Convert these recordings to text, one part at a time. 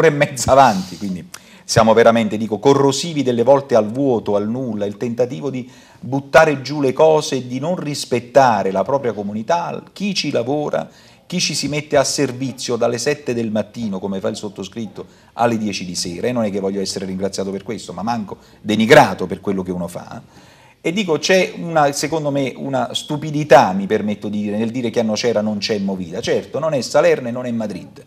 pure e mezza avanti, quindi siamo veramente, dico, corrosivi delle volte al vuoto, al nulla, il tentativo di buttare giù le cose e di non rispettare la propria comunità, chi ci lavora, chi ci si mette a servizio dalle 7 del mattino, come fa il sottoscritto, alle 10 di sera, e non è che voglio essere ringraziato per questo, ma manco denigrato per quello che uno fa, e dico c'è una, secondo me, una stupidità, mi permetto di dire, nel dire che a Nocera non c'è movita. Certo, non è Salerno e non è Madrid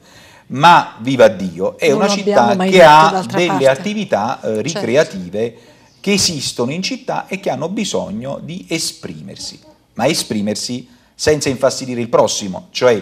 ma viva Dio, è non una città che ha delle parte. attività eh, certo. ricreative certo. che esistono in città e che hanno bisogno di esprimersi, ma esprimersi senza infastidire il prossimo, cioè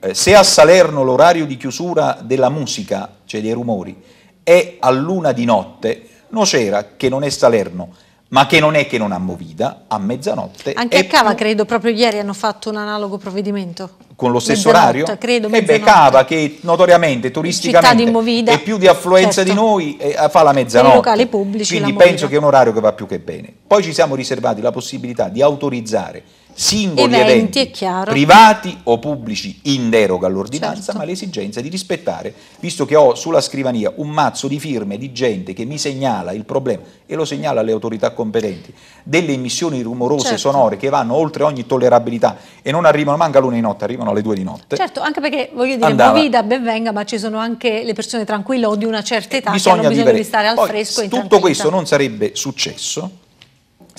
eh, se a Salerno l'orario di chiusura della musica, cioè dei rumori, è a luna di notte, Nocera, che non è Salerno, ma che non è che non ha movida, a mezzanotte. Anche a Cava, credo, proprio ieri hanno fatto un analogo provvedimento. Con lo stesso mezzanotte, orario? Credo, eh mezzanotte. Ebbe Cava, che notoriamente, turisticamente, è più di affluenza certo. di noi, eh, fa la mezzanotte. I locali pubblici Quindi penso movida. che è un orario che va più che bene. Poi ci siamo riservati la possibilità di autorizzare singoli eventi, eventi privati o pubblici in deroga all'ordinanza, certo. ma l'esigenza di rispettare, visto che ho sulla scrivania un mazzo di firme di gente che mi segnala il problema e lo segnala alle autorità competenti, delle emissioni rumorose certo. sonore che vanno oltre ogni tollerabilità e non arrivano manca l'una di notte, arrivano alle due di notte. Certo, anche perché voglio dire, Andava. Bovida, ben venga, ma ci sono anche le persone tranquille o di una certa età bisogna eh, che hanno bisogno vivere. di stare al Poi, fresco. Tutto questo non sarebbe successo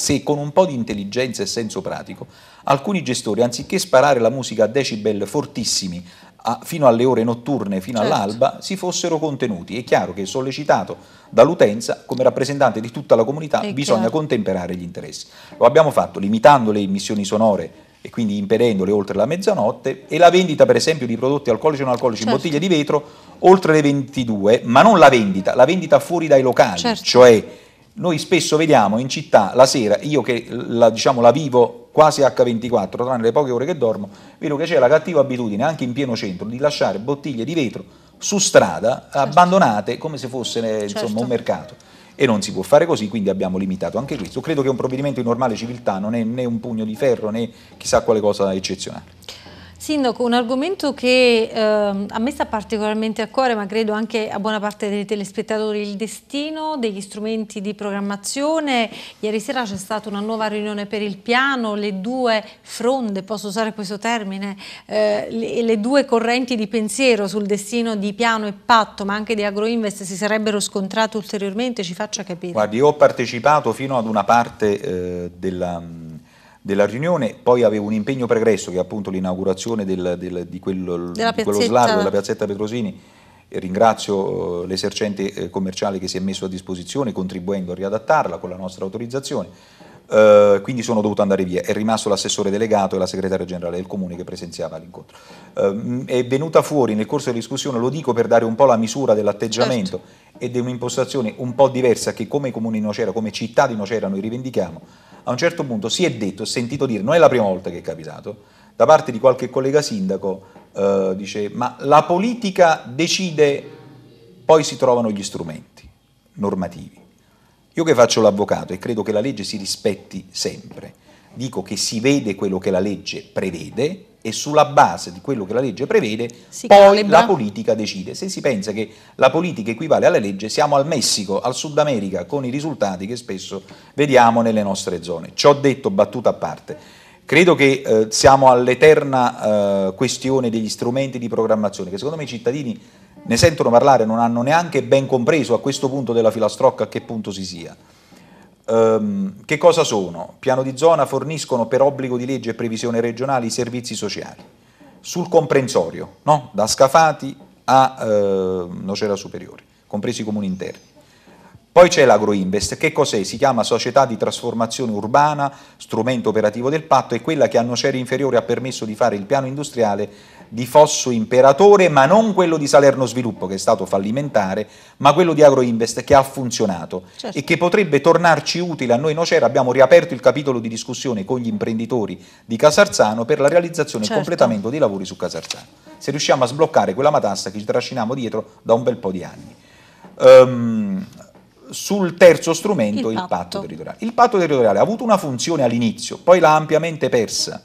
se con un po' di intelligenza e senso pratico alcuni gestori, anziché sparare la musica a decibel fortissimi a, fino alle ore notturne, fino certo. all'alba, si fossero contenuti. È chiaro che sollecitato dall'utenza, come rappresentante di tutta la comunità, È bisogna chiaro. contemperare gli interessi. Lo abbiamo fatto limitando le emissioni sonore e quindi impedendole oltre la mezzanotte e la vendita per esempio di prodotti alcolici o non alcolici certo. in bottiglie di vetro oltre le 22, ma non la vendita, la vendita fuori dai locali, certo. cioè noi spesso vediamo in città la sera, io che la, diciamo, la vivo quasi H24, tranne le poche ore che dormo, vedo che c'è la cattiva abitudine, anche in pieno centro, di lasciare bottiglie di vetro su strada, certo. abbandonate come se fosse eh, certo. un mercato e non si può fare così, quindi abbiamo limitato anche questo. Credo che un provvedimento di normale civiltà non è né un pugno di ferro né chissà quale cosa eccezionale. Sindaco, un argomento che eh, a me sta particolarmente a cuore, ma credo anche a buona parte dei telespettatori, il destino degli strumenti di programmazione. Ieri sera c'è stata una nuova riunione per il piano, le due fronde, posso usare questo termine, eh, le, le, due correnti di pensiero sul destino di piano e patto, ma anche di Agroinvest, si sarebbero scontrate ulteriormente, ci faccia capire. Guardi, io ho partecipato fino ad una parte eh, della della riunione, poi avevo un impegno pregresso che è appunto l'inaugurazione del, del, di, quello, della di quello slargo della piazzetta Petrosini, ringrazio eh, l'esercente eh, commerciale che si è messo a disposizione contribuendo a riadattarla con la nostra autorizzazione, Uh, quindi sono dovuto andare via. È rimasto l'assessore delegato e la segretaria generale del comune che presenziava l'incontro. Uh, è venuta fuori nel corso della discussione, lo dico per dare un po' la misura dell'atteggiamento certo. e di un'impostazione un po' diversa che come comune di Nocera, come città di Nocera noi rivendichiamo, a un certo punto si è detto, ho sentito dire, non è la prima volta che è capitato, da parte di qualche collega sindaco, eh, dice, ma la politica decide, poi si trovano gli strumenti normativi. Io che faccio l'avvocato e credo che la legge si rispetti sempre, dico che si vede quello che la legge prevede, e sulla base di quello che la legge prevede si poi calibra. la politica decide. Se si pensa che la politica equivale alla legge, siamo al Messico, al Sud America, con i risultati che spesso vediamo nelle nostre zone. Ciò detto, battuta a parte. Credo che eh, siamo all'eterna eh, questione degli strumenti di programmazione, che secondo me i cittadini ne sentono parlare, non hanno neanche ben compreso a questo punto della filastrocca a che punto si sia. Ehm, che cosa sono? Piano di zona forniscono per obbligo di legge e previsione regionale i servizi sociali sul comprensorio, no? da Scafati a eh, Nocera Superiore, compresi i comuni interni. Poi c'è l'Agroinvest, che cos'è? Si chiama Società di Trasformazione Urbana, strumento operativo del patto, è quella che a Nocera Inferiore ha permesso di fare il piano industriale di Fosso Imperatore, ma non quello di Salerno Sviluppo, che è stato fallimentare, ma quello di Agroinvest, che ha funzionato certo. e che potrebbe tornarci utile a noi Nocera. Abbiamo riaperto il capitolo di discussione con gli imprenditori di Casarzano per la realizzazione certo. e completamento dei lavori su Casarzano. Se riusciamo a sbloccare quella matassa che ci trasciniamo dietro da un bel po' di anni. Um, sul terzo strumento il, il patto. patto. territoriale. Il patto territoriale ha avuto una funzione all'inizio, poi l'ha ampiamente persa,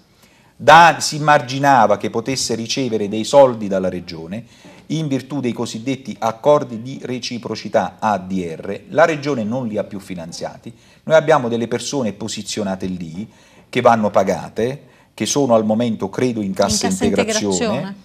da, si immaginava che potesse ricevere dei soldi dalla regione in virtù dei cosiddetti accordi di reciprocità ADR, la regione non li ha più finanziati, noi abbiamo delle persone posizionate lì che vanno pagate, che sono al momento credo in cassa, in cassa integrazione, integrazione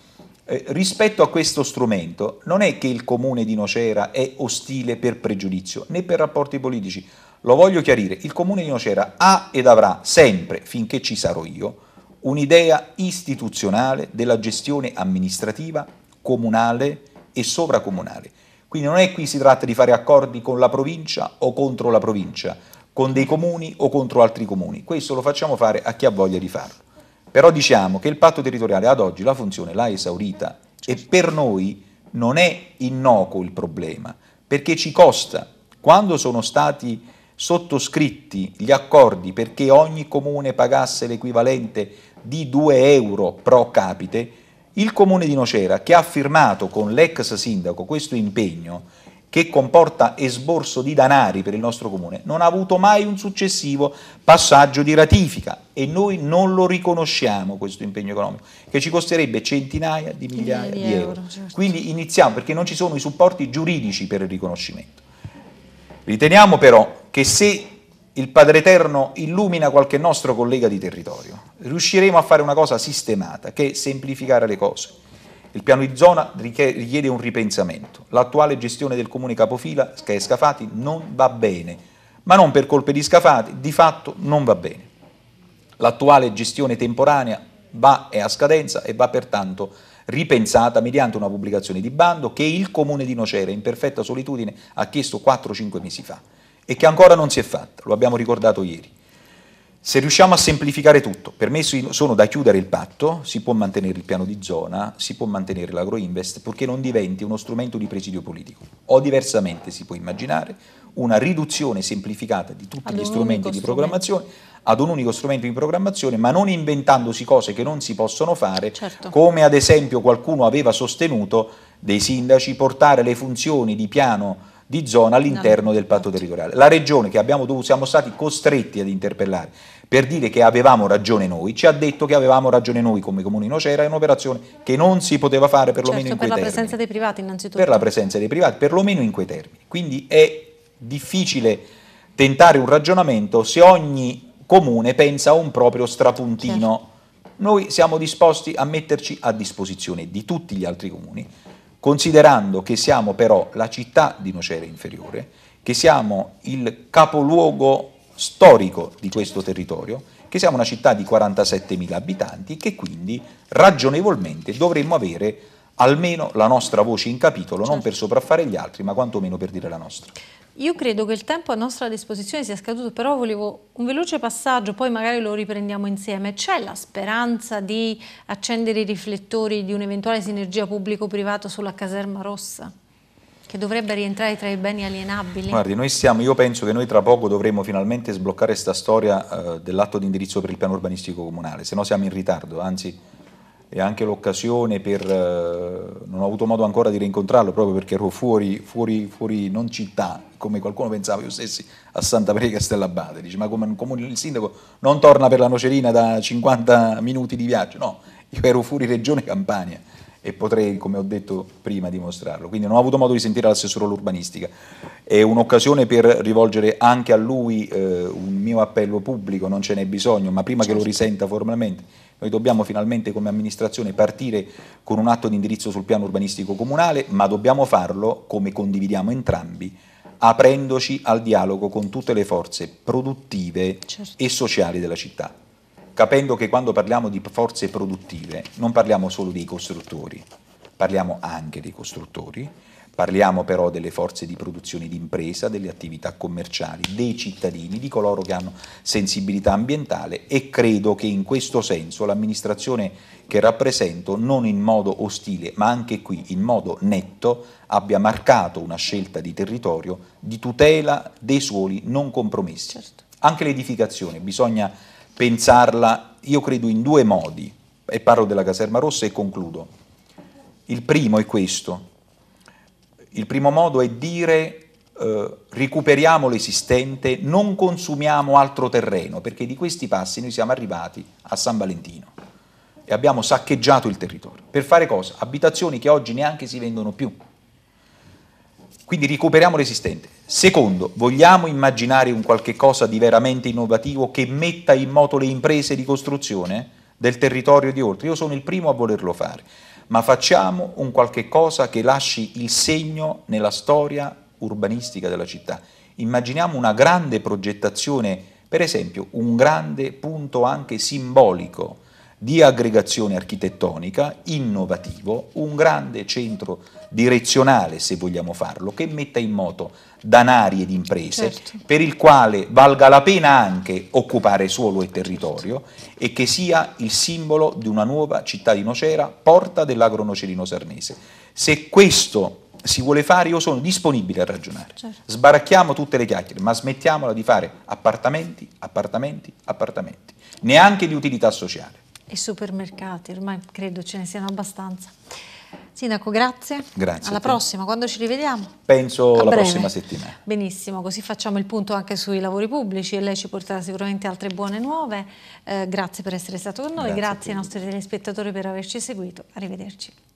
eh, rispetto a questo strumento non è che il comune di Nocera è ostile per pregiudizio né per rapporti politici, lo voglio chiarire, il comune di Nocera ha ed avrà sempre, finché ci sarò io, un'idea istituzionale della gestione amministrativa, comunale e sovracomunale. Quindi non è qui si tratta di fare accordi con la provincia o contro la provincia, con dei comuni o contro altri comuni, questo lo facciamo fare a chi ha voglia di farlo. Però diciamo che il patto territoriale ad oggi la funzione l'ha esaurita e per noi non è innocuo il problema, perché ci costa. Quando sono stati sottoscritti gli accordi perché ogni comune pagasse l'equivalente di 2 euro pro capite, il comune di Nocera, che ha firmato con l'ex sindaco questo impegno, che comporta esborso di danari per il nostro comune, non ha avuto mai un successivo passaggio di ratifica e noi non lo riconosciamo questo impegno economico, che ci costerebbe centinaia di migliaia di euro. euro certo. Quindi iniziamo perché non ci sono i supporti giuridici per il riconoscimento. Riteniamo però che se il Padre Eterno illumina qualche nostro collega di territorio, riusciremo a fare una cosa sistemata, che è semplificare le cose il piano di zona richiede un ripensamento. L'attuale gestione del comune capofila, che è Scafati, non va bene, ma non per colpe di Scafati, di fatto non va bene. L'attuale gestione temporanea va, è a scadenza e va pertanto ripensata mediante una pubblicazione di bando che il comune di Nocera, in perfetta solitudine, ha chiesto 4-5 mesi fa e che ancora non si è fatta, lo abbiamo ricordato ieri. Se riusciamo a semplificare tutto, per me sono da chiudere il patto, si può mantenere il piano di zona, si può mantenere l'agroinvest, purché non diventi uno strumento di presidio politico. O diversamente si può immaginare una riduzione semplificata di tutti ad gli strumenti di programmazione ad un unico strumento di programmazione, ma non inventandosi cose che non si possono fare, certo. come ad esempio qualcuno aveva sostenuto dei sindaci portare le funzioni di piano di zona all'interno del patto territoriale. La regione che dovuto, siamo stati costretti ad interpellare per dire che avevamo ragione noi, ci ha detto che avevamo ragione noi come Comune Nocera, è un'operazione che non si poteva fare perlomeno certo, in quei termini. per la presenza dei privati innanzitutto. Per la presenza dei privati, perlomeno in quei termini. Quindi è difficile tentare un ragionamento se ogni comune pensa a un proprio strapuntino. Certo. Noi siamo disposti a metterci a disposizione di tutti gli altri comuni considerando che siamo però la città di Nocera Inferiore, che siamo il capoluogo storico di questo territorio, che siamo una città di 47.000 abitanti, e che quindi ragionevolmente dovremmo avere almeno la nostra voce in capitolo, certo. non per sopraffare gli altri, ma quantomeno per dire la nostra. Io credo che il tempo a nostra disposizione sia scaduto, però volevo un veloce passaggio, poi magari lo riprendiamo insieme. C'è la speranza di accendere i riflettori di un'eventuale sinergia pubblico-privato sulla caserma rossa? che dovrebbe rientrare tra i beni alienabili. Guardi, noi siamo, io penso che noi tra poco dovremo finalmente sbloccare questa storia eh, dell'atto di indirizzo per il piano urbanistico comunale, se no siamo in ritardo, anzi e anche l'occasione per... Eh, non ho avuto modo ancora di rincontrarlo proprio perché ero fuori, fuori, fuori non città, come qualcuno pensava io stessi a Santa Maria Castellabate, dice ma come, come il sindaco non torna per la Nocerina da 50 minuti di viaggio, no, io ero fuori regione Campania e potrei, come ho detto prima, dimostrarlo. Quindi non ho avuto modo di sentire l'assessore all'urbanistica. È un'occasione per rivolgere anche a lui eh, un mio appello pubblico, non ce n'è bisogno, ma prima che lo certo. risenta formalmente, noi dobbiamo finalmente come amministrazione partire con un atto di indirizzo sul piano urbanistico comunale, ma dobbiamo farlo, come condividiamo entrambi, aprendoci al dialogo con tutte le forze produttive certo. e sociali della città, capendo che quando parliamo di forze produttive non parliamo solo dei costruttori, parliamo anche dei costruttori, Parliamo però delle forze di produzione d'impresa, delle attività commerciali, dei cittadini, di coloro che hanno sensibilità ambientale e credo che in questo senso l'amministrazione che rappresento non in modo ostile ma anche qui in modo netto abbia marcato una scelta di territorio di tutela dei suoli non compromessi. Certo. Anche l'edificazione bisogna pensarla, io credo, in due modi e parlo della caserma rossa e concludo. Il primo è questo, il primo modo è dire eh, recuperiamo l'esistente, non consumiamo altro terreno, perché di questi passi noi siamo arrivati a San Valentino e abbiamo saccheggiato il territorio. Per fare cosa? Abitazioni che oggi neanche si vendono più. Quindi recuperiamo l'esistente. Secondo, vogliamo immaginare un qualche cosa di veramente innovativo che metta in moto le imprese di costruzione del territorio di oltre? Io sono il primo a volerlo fare ma facciamo un qualche cosa che lasci il segno nella storia urbanistica della città. Immaginiamo una grande progettazione, per esempio un grande punto anche simbolico di aggregazione architettonica, innovativo, un grande centro direzionale, se vogliamo farlo, che metta in moto danari ed imprese, certo. per il quale valga la pena anche occupare suolo e territorio e che sia il simbolo di una nuova città di Nocera, porta dell'agro nocerino sarnese. Se questo si vuole fare, io sono disponibile a ragionare. Certo. Sbaracchiamo tutte le chiacchiere, ma smettiamola di fare appartamenti, appartamenti, appartamenti, neanche di utilità sociale e supermercati, ormai credo ce ne siano abbastanza. Sindaco, grazie. grazie Alla prossima, quando ci rivediamo? Penso A la breve. prossima settimana. Benissimo, così facciamo il punto anche sui lavori pubblici e lei ci porterà sicuramente altre buone nuove. Eh, grazie per essere stato con noi, grazie, grazie ai nostri telespettatori per averci seguito. Arrivederci.